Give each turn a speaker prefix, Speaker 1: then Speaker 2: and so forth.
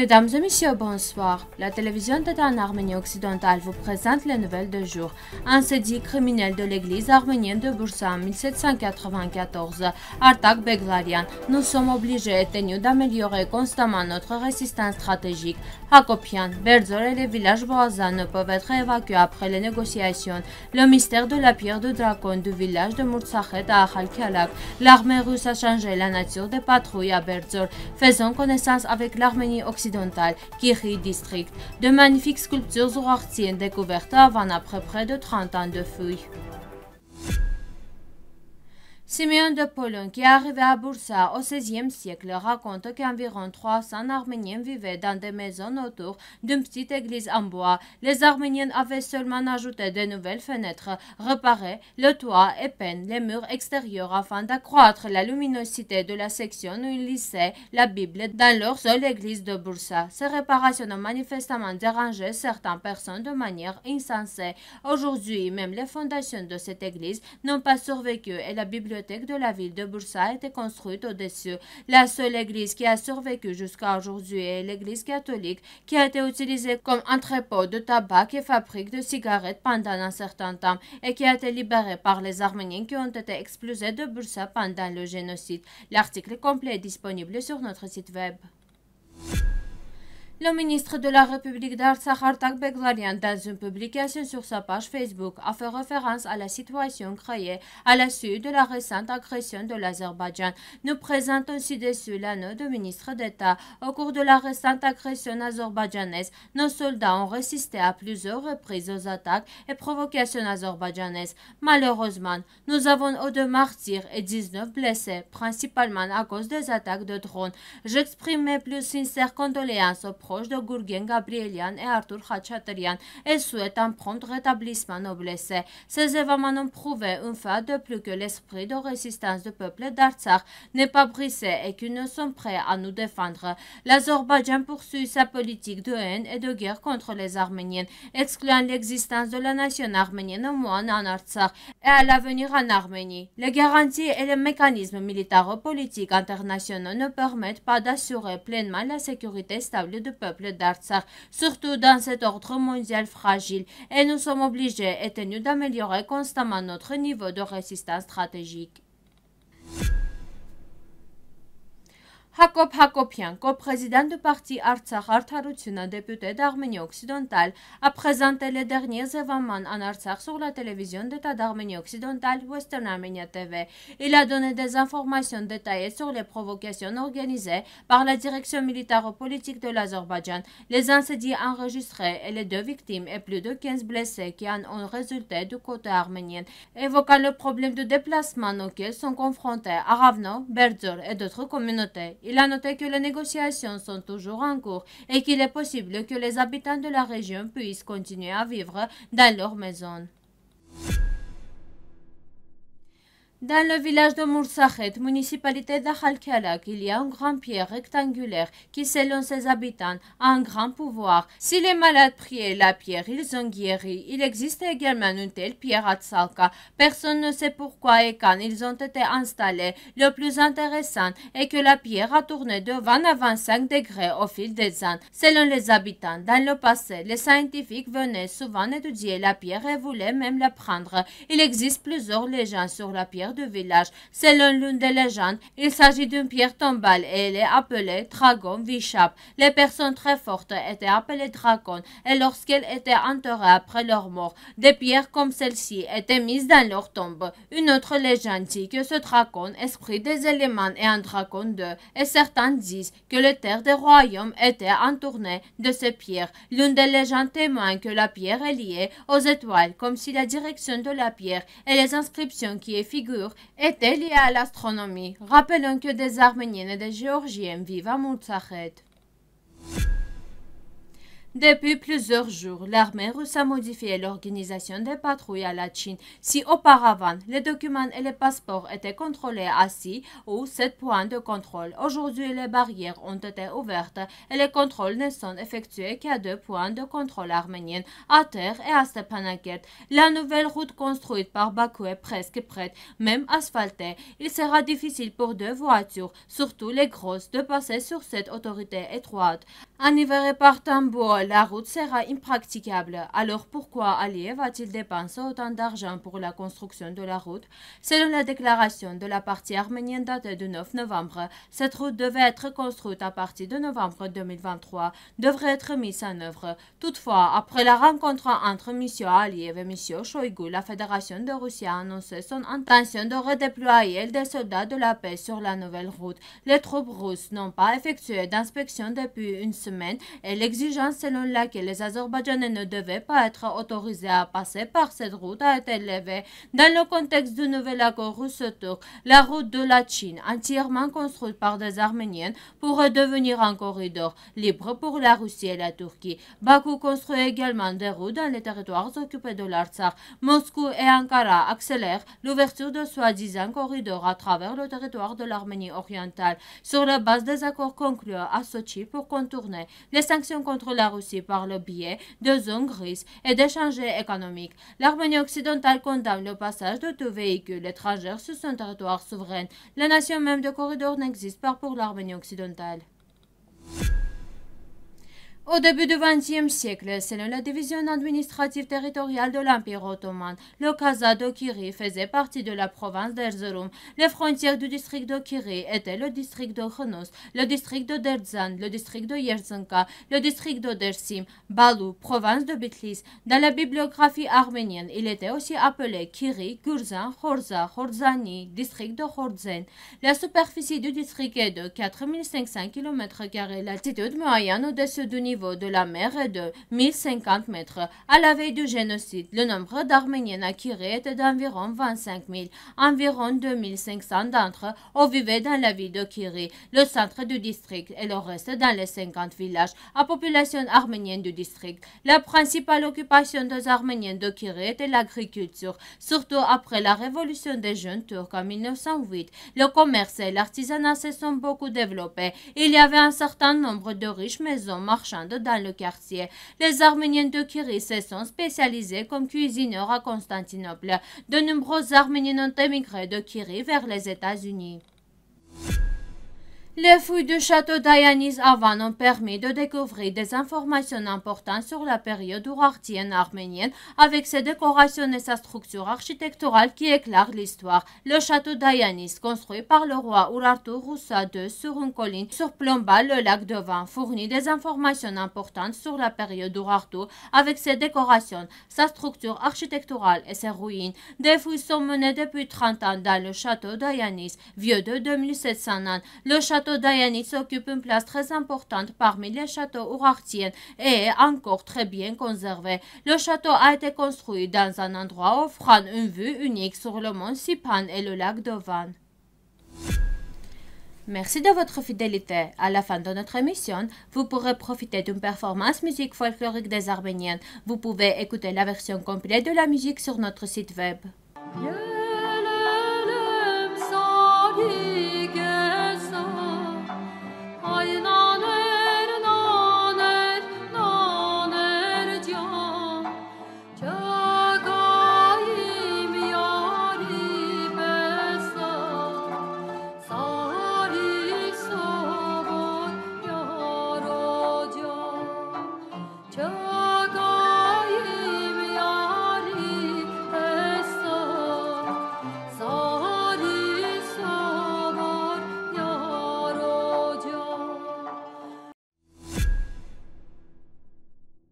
Speaker 1: Mesdames et messieurs, bonsoir. La télévision d'État en Arménie occidentale vous présente les nouvelles de jour. Un dit criminel de l'église arménienne de Bursa en 1794, Artak Beglarian. Nous sommes obligés et tenus d'améliorer constamment notre résistance stratégique. Hakopian, Berzor et les villages voisins ne peuvent être évacués après les négociations. Le mystère de la pierre du dragon du village de Murzachet à kialak L'armée russe a changé la nature des patrouilles à Berzor, faisant connaissance avec l'Arménie occidentale occidentale, Kiri District. De magnifiques sculptures ruhrtiennes découvertes avant après près de 30 ans de fouilles. Simeon de Pologne, qui est arrivé à Bursa au XVIe siècle, raconte qu'environ 300 Arméniens vivaient dans des maisons autour d'une petite église en bois. Les Arméniens avaient seulement ajouté de nouvelles fenêtres, réparé le toit et peint les murs extérieurs afin d'accroître la luminosité de la section où ils lisaient la Bible dans leur seule église de Bursa. Ces réparations ont manifestement dérangé certaines personnes de manière insensée. Aujourd'hui, même les fondations de cette église n'ont pas survécu et la bibliothèque de la ville de Bursa a été construite au-dessus. La seule église qui a survécu jusqu'à aujourd'hui est l'église catholique qui a été utilisée comme entrepôt de tabac et fabrique de cigarettes pendant un certain temps et qui a été libérée par les Arméniens qui ont été expulsés de Bursa pendant le génocide. L'article complet est disponible sur notre site web. Le ministre de la République d'Artsakh Artak dans une publication sur sa page Facebook, a fait référence à la situation créée à la suite de la récente agression de l'Azerbaïdjan. Nous présentons ci-dessus l'anneau de ministre d'État. Au cours de la récente agression azerbaïdjanaise, nos soldats ont résisté à plusieurs reprises aux attaques et provocations azerbaïdjanaises. Malheureusement, nous avons eu deux martyrs et 19 blessés, principalement à cause des attaques de drones. J'exprime mes plus sincères condoléances aux de et et Khachatryan et souhaitent un prompt Rétablissement blessés. ces événements prouvé une fois de plus que l'esprit de résistance du peuple d'Artsakh n'est pas brisé et qu'ils ne sont prêts à nous défendre. L'Azerbaïdjan poursuit sa politique de haine et de guerre contre les Arméniens, excluant l'existence de la nation arménienne au moins en Artsakh et à l'avenir en Arménie. Les garanties et les mécanismes militaires politiques internationaux ne permettent pas d'assurer pleinement la sécurité stable du peuple d'Artsakh, surtout dans cet ordre mondial fragile, et nous sommes obligés et tenus d'améliorer constamment notre niveau de résistance stratégique. coprésident du parti Artsakh Art député d'Arménie occidentale, a présenté les derniers événements en Artsakh sur la télévision d'État d'Arménie occidentale Western Armenia TV, il a donné des informations détaillées sur les provocations organisées par la direction militaro-politique de l'Azerbaïdjan, les incendies enregistrés et les deux victimes et plus de 15 blessés qui en ont résulté du côté arménien, évoquant le problème de déplacement auquel sont confrontés Aravno, Berdzor et d'autres communautés. Il a noté que les négociations sont toujours en cours et qu'il est possible que les habitants de la région puissent continuer à vivre dans leur maison. Dans le village de Moursachet, municipalité d'Akhalkalak, il y a une grand pierre rectangulaire qui, selon ses habitants, a un grand pouvoir. Si les malades priaient la pierre, ils ont guéri. Il existe également une telle pierre à Tsalka. Personne ne sait pourquoi et quand ils ont été installés. Le plus intéressant est que la pierre a tourné de 20 à 25 degrés au fil des ans. Selon les habitants, dans le passé, les scientifiques venaient souvent étudier la pierre et voulaient même la prendre. Il existe plusieurs légendes sur la pierre de village. Selon l'une des légendes, il s'agit d'une pierre tombale et elle est appelée Dragon Vishap. Les personnes très fortes étaient appelées dragons et lorsqu'elles étaient enterrées après leur mort, des pierres comme celle-ci étaient mises dans leur tombe. Une autre légende dit que ce dragon, esprit des éléments, est un dragon d'eux et certains disent que les terres des royaumes étaient entournées de ces pierres. L'une des légendes témoigne que la pierre est liée aux étoiles comme si la direction de la pierre et les inscriptions qui y figurent était lié à l'astronomie. Rappelons que des Arméniennes et des Géorgiens vivent à Moutsahed. Depuis plusieurs jours, l'armée russe a modifié l'organisation des patrouilles à la Chine. Si auparavant, les documents et les passeports étaient contrôlés à 6 ou 7 points de contrôle, aujourd'hui les barrières ont été ouvertes et les contrôles ne sont effectués qu'à deux points de contrôle arméniens, à Terre et à Stepanakert. La nouvelle route construite par Bakou est presque prête, même asphaltée. Il sera difficile pour deux voitures, surtout les grosses, de passer sur cette autorité étroite. En la route sera impracticable. Alors pourquoi Aliyev a-t-il dépensé autant d'argent pour la construction de la route Selon la déclaration de la partie arménienne datée du 9 novembre, cette route devait être construite à partir de novembre 2023, devrait être mise en œuvre. Toutefois, après la rencontre entre M. Aliyev et M. Shoigu, la Fédération de Russie a annoncé son intention de redéployer des soldats de la paix sur la nouvelle route. Les troupes russes n'ont pas effectué d'inspection depuis une semaine et l'exigence selon laquelle les Azerbaïdjanais ne devaient pas être autorisés à passer par cette route a été levée dans le contexte du nouvel accord russe turc La route de la Chine, entièrement construite par des Arméniens, pourrait devenir un corridor libre pour la Russie et la Turquie. Bakou construit également des routes dans les territoires occupés de l'Artsakh. Moscou et Ankara accélèrent l'ouverture de soi-disant corridors à travers le territoire de l'Arménie orientale sur la base des accords conclus à Sochi pour contourner les sanctions contre la Russie par le biais de zones grises et d'échanges économiques. L'Arménie occidentale condamne le passage de tout véhicule étranger sur son territoire souverain. La nation même de corridor n'existe pas pour l'Arménie occidentale. Au début du XXe siècle, selon la division administrative territoriale de l'Empire ottoman, le de Kiri faisait partie de la province d'Erzurum. Les frontières du district Kiri étaient le district de Khonos, le district de Derzan, le district de Yerzenka, le district de Dersim, Balou, province de Bitlis. Dans la bibliographie arménienne, il était aussi appelé Kiri, Gurzan, Horza, Horzani, district de Horzen. La superficie du district est de 4500 km, l'altitude moyenne au-dessus du niveau de la mer est de 1050 mètres. À la veille du génocide, le nombre d'Arméniens à Kiré était d'environ 25 000. Environ 2500 d'entre eux vivaient dans la ville de Kiri, le centre du district, et le reste dans les 50 villages à population arménienne du district. La principale occupation des Arméniens de Kiri était l'agriculture, surtout après la révolution des jeunes turcs en 1908. Le commerce et l'artisanat se sont beaucoup développés. Il y avait un certain nombre de riches maisons marchandes dans le quartier. Les Arméniens de Kyrie se sont spécialisés comme cuisineurs à Constantinople. De nombreux Arméniens ont émigré de Kyrie vers les États-Unis. Les fouilles du château d'Ayanis avant ont permis de découvrir des informations importantes sur la période urartienne arménienne avec ses décorations et sa structure architecturale qui éclairent l'histoire. Le château d'Ayanis, construit par le roi Urartu Roussa II sur une colline surplombant le lac de Van, fournit des informations importantes sur la période Urartu avec ses décorations, sa structure architecturale et ses ruines. Des fouilles sont menées depuis 30 ans dans le château d'Ayanis, vieux de 2700 ans. Le château d'Ayanis occupe une place très importante parmi les châteaux urartiens et est encore très bien conservé. Le château a été construit dans un endroit offrant une vue unique sur le mont Sipan et le lac d'Ovan. Merci de votre fidélité. À la fin de notre émission, vous pourrez profiter d'une performance musique folklorique des Arméniens. Vous pouvez écouter la version complète de la musique sur notre site web. All you know